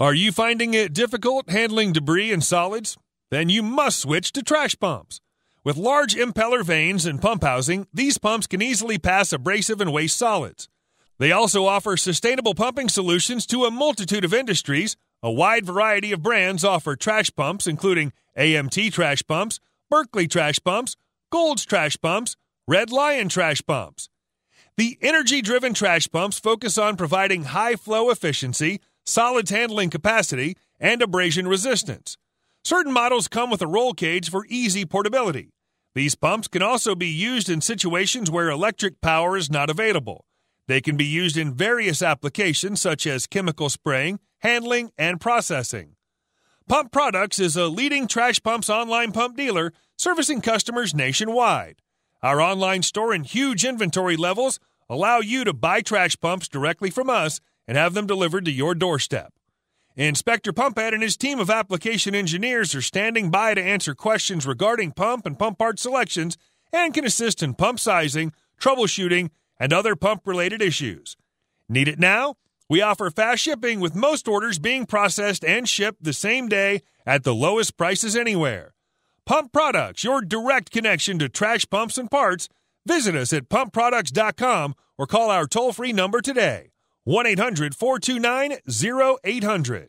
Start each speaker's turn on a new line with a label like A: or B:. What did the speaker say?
A: Are you finding it difficult handling debris and solids? Then you must switch to trash pumps. With large impeller vanes and pump housing, these pumps can easily pass abrasive and waste solids. They also offer sustainable pumping solutions to a multitude of industries. A wide variety of brands offer trash pumps, including AMT trash pumps, Berkeley trash pumps, Gold's trash pumps, Red Lion trash pumps. The energy driven trash pumps focus on providing high flow efficiency solids handling capacity, and abrasion resistance. Certain models come with a roll cage for easy portability. These pumps can also be used in situations where electric power is not available. They can be used in various applications such as chemical spraying, handling, and processing. Pump Products is a leading trash pumps online pump dealer servicing customers nationwide. Our online store and huge inventory levels allow you to buy trash pumps directly from us and have them delivered to your doorstep. Inspector Pumphead and his team of application engineers are standing by to answer questions regarding pump and pump part selections and can assist in pump sizing, troubleshooting, and other pump related issues. Need it now? We offer fast shipping with most orders being processed and shipped the same day at the lowest prices anywhere. Pump Products, your direct connection to trash pumps and parts. Visit us at pumpproducts.com or call our toll free number today. 1 800 429 0800.